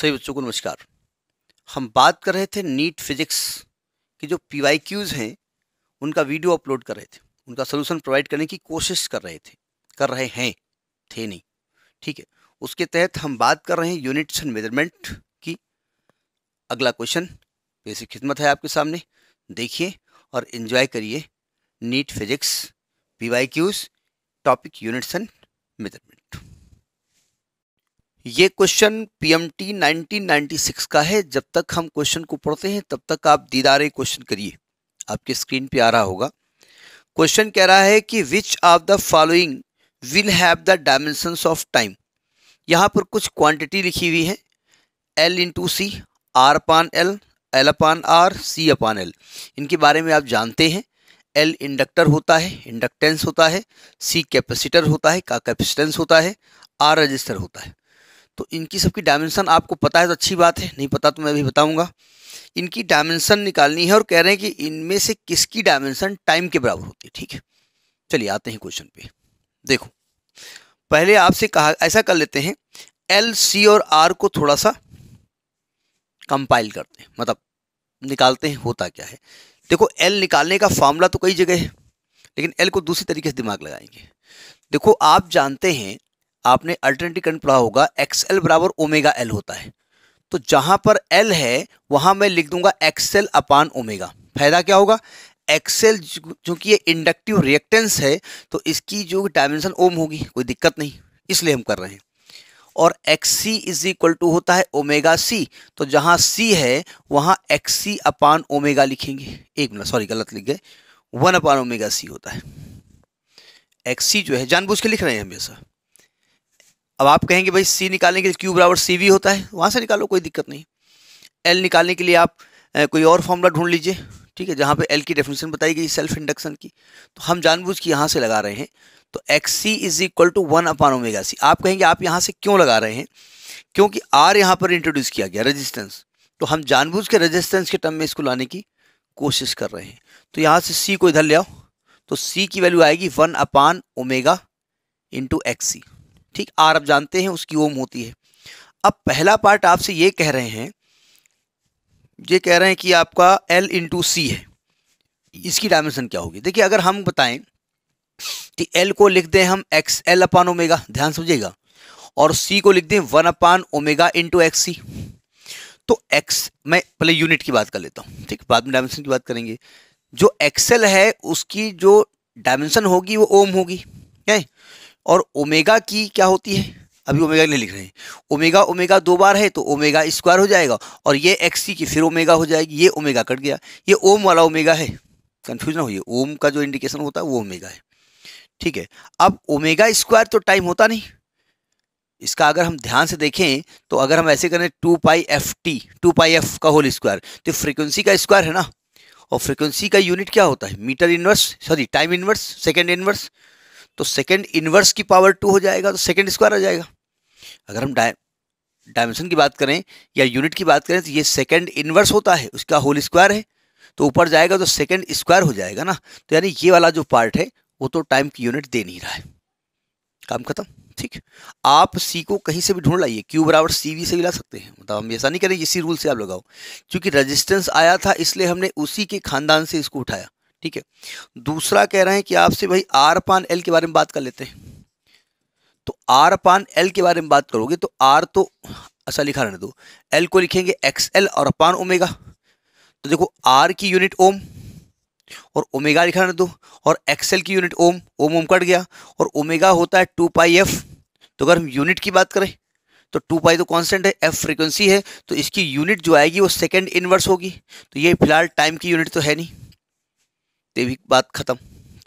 सही बच्चों को नमस्कार हम बात कर रहे थे नीट फिजिक्स के जो पी वाई क्यूज़ हैं उनका वीडियो अपलोड कर रहे थे उनका सोल्यूशन प्रोवाइड करने की कोशिश कर रहे थे कर रहे हैं थे नहीं ठीक है उसके तहत हम बात कर रहे हैं यूनिट्स एंड मेजरमेंट की अगला क्वेश्चन बेसिक खिदमत है आपके सामने देखिए और इन्जॉय करिए NEET physics P Y Qs topic units and measurement ये क्वेश्चन पीएमटी 1996 का है जब तक हम क्वेश्चन को पढ़ते हैं तब तक आप दीदारे क्वेश्चन करिए आपके स्क्रीन पे आ रहा होगा क्वेश्चन कह रहा है कि which of the following will have the dimension of time यहाँ पर कुछ क्वांटिटी लिखी हुई है L into C R upon L L upon R C upon L इनके बारे में आप जानते हैं एल इंडक्टर होता है इंडक्टेंस होता है सी कैपेसिटर होता है का कैपेसिटेंस होता है आर रजिस्टर होता है तो इनकी सबकी डायमेंशन आपको पता है तो अच्छी बात है नहीं पता तो मैं भी बताऊंगा इनकी डायमेंशन निकालनी है और कह रहे हैं कि इनमें से किसकी डायमेंशन टाइम के बराबर होती है ठीक है चलिए आते हैं क्वेश्चन पे देखो पहले आपसे कहा ऐसा कर लेते हैं एल सी और आर को थोड़ा सा कंपाइल करते हैं मतलब निकालते हैं होता क्या है देखो एल निकालने का फॉर्मूला तो कई जगह है लेकिन एल को दूसरी तरीके से दिमाग लगाएंगे देखो आप जानते हैं आपने अल्टरनेटिव करंट पढ़ा होगा एक्स एल बराबर ओमेगा एल होता है तो जहां पर एल है वहां मैं लिख दूंगा एक्सेल अपान ओमेगा फायदा क्या होगा एक्सेल चूंकि ये इंडक्टिव रिएक्टेंस है तो इसकी जो डायमेंशन ओम होगी कोई दिक्कत नहीं इसलिए हम कर रहे हैं और X C is equal to होता है ओमेगा सी तो जहां सी है वहां एक्स सी अपान ओमेगा लिखेंगे एक मिनट सॉरी गलत लिख गए वन अपान ओमेगा सी होता है एक्स सी जो है जानबूझ के लिख रहे हैं हमेशा अब आप कहेंगे भाई सी निकालने के लिए क्यू बराबर सी वी होता है वहाँ से निकालो कोई दिक्कत नहीं एल निकालने के लिए आप कोई और फॉर्मूला ढूंढ लीजिए ठीक है जहाँ पे एल की डेफिनेशन बताई गई सेल्फ इंडक्शन की तो हम जानबूझ के यहाँ से लगा रहे हैं तो X C is equal to one upon omega C आप कहेंगे आप यहाँ से क्यों लगा रहे हैं क्योंकि आर यहाँ पर इंट्रोड्यूस किया गया रजिस्टेंस तो हम जानबूझ के रजिस्टेंस के टर्म में इसको लाने की कोशिश कर रहे हैं तो यहाँ से सी को इधर ले आओ तो सी की वैल्यू आएगी one upon omega into X C ठीक आर आप जानते हैं उसकी ओम होती है अब पहला पार्ट आपसे ये कह रहे हैं ये कह रहे हैं कि आपका एल इंटू सी है इसकी डायमेंशन क्या होगी देखिए अगर हम बताएं कि एल को लिख दें हम एक्स एल अपान ओमेगा ध्यान समझिएगा और सी को लिख दें one upon omega into X C तो एक्स मैं पहले यूनिट की बात कर लेता हूँ ठीक बाद में डायमेंशन की बात करेंगे जो एक्सएल है उसकी जो डायमेंशन होगी वो ओम होगी है और ओमेगा की क्या होती है अभी ओमेगा नहीं लिख रहे हैं ओमेगा ओमेगा दो बार है तो ओमेगा स्क्वायर हो जाएगा और ये एक्स की फिर ओमेगा हो जाएगी ये ओमेगा कट गया ये ओम वाला ओमेगा है कन्फ्यूज ना होइए ओम का जो इंडिकेशन होता है वो ओमेगा है ठीक है अब ओमेगा स्क्वायर तो टाइम होता नहीं इसका अगर हम ध्यान से देखें तो अगर हम ऐसे करें two pi F T two pi F का होल स्क्वायर तो फ्रीक्वेंसी का स्क्वायर है ना और फ्रीक्वेंसी का यूनिट क्या होता है metre inverse sorry time inverse second inverse तो सेकेंड इन्वर्स की पावर टू हो जाएगा तो सेकेंड स्क्वायर आ जाएगा अगर हम डाय डायमेंशन की बात करें या यूनिट की बात करें तो ये सेकेंड इन्वर्स होता है उसका होल स्क्वायर है तो ऊपर जाएगा तो सेकेंड स्क्वायर हो जाएगा ना तो यानी ये वाला जो पार्ट है वो तो टाइम की यूनिट दे नहीं रहा है काम खत्म ठीक आप सी को कहीं से भी ढूंढ लाइए क्यू बराबर सी वी से भी ला सकते हैं मतलब हम ऐसा नहीं करें इसी रूल से आप लगाओ क्योंकि रजिस्टेंस आया था इसलिए हमने उसी के खानदान से इसको उठाया ठीक है दूसरा कह रहे हैं कि आपसे भाई आर पान एल के बारे में बात कर लेते हैं तो आर पान एल के बारे में बात करोगे तो आर तो ऐसा अच्छा लिखा रहने दो एल को लिखेंगे एक्स एल और अपान ओमेगा तो देखो आर की यूनिट ओम और ओमेगा लिखा रहने दो और एक्सएल की यूनिट ओम ओम ओम कट गया और ओमेगा होता है टू पाई एफ तो अगर हम यूनिट की बात करें तो टू पाई तो कांस्टेंट है एफ फ्रीक्वेंसी है तो इसकी यूनिट जो आएगी वो सेकेंड इनवर्स होगी तो ये फिलहाल टाइम की यूनिट तो है नहीं तो भी बात खत्म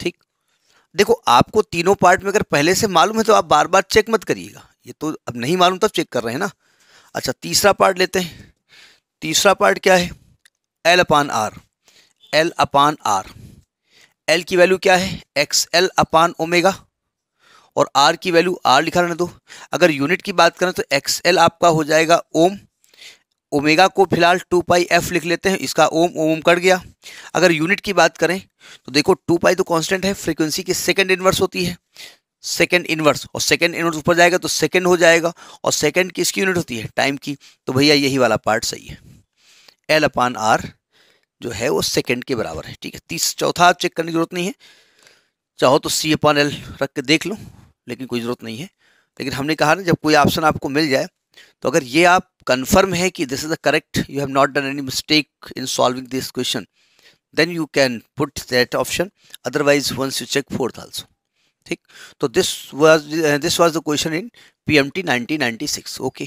ठीक देखो आपको तीनों पार्ट में अगर पहले से मालूम है तो आप बार बार चेक मत करिएगा ये तो अब नहीं मालूम तब चेक कर रहे हैं ना अच्छा तीसरा पार्ट लेते हैं तीसरा पार्ट क्या है L upon R L upon R L की वैल्यू क्या है एक्स एल अपान ओमेगा और आर की वैल्यू आर लिखा रहने दो अगर यूनिट की बात करें तो एक्स एल आपका हो जाएगा ओम ओमेगा को फिलहाल टू पाई एफ लिख लेते हैं इसका ओम ओम कट गया अगर यूनिट की बात करें तो देखो टू पाई तो कांस्टेंट है फ्रीक्वेंसी की सेकंड इन्वर्स होती है सेकंड इन्वर्स और सेकंड इन्वर्स ऊपर जाएगा तो सेकंड हो जाएगा और सेकंड किसकी यूनिट होती है टाइम की तो भैया यही वाला पार्ट सही है एल अपान आर जो है वो सेकेंड के बराबर है ठीक है तीस चौथा चेक करने की जरूरत नहीं है चाहो तो सी अपान एल रख के देख लो लेकिन कोई ज़रूरत नहीं है लेकिन हमने कहा ना जब कोई ऑप्शन आपको मिल जाए तो अगर ये आप कंफर्म है कि this is the correct you have not done any mistake in solving this question then you can put that option otherwise once you check fourth also ठीक तो this was this was the question in PMT 1996 okay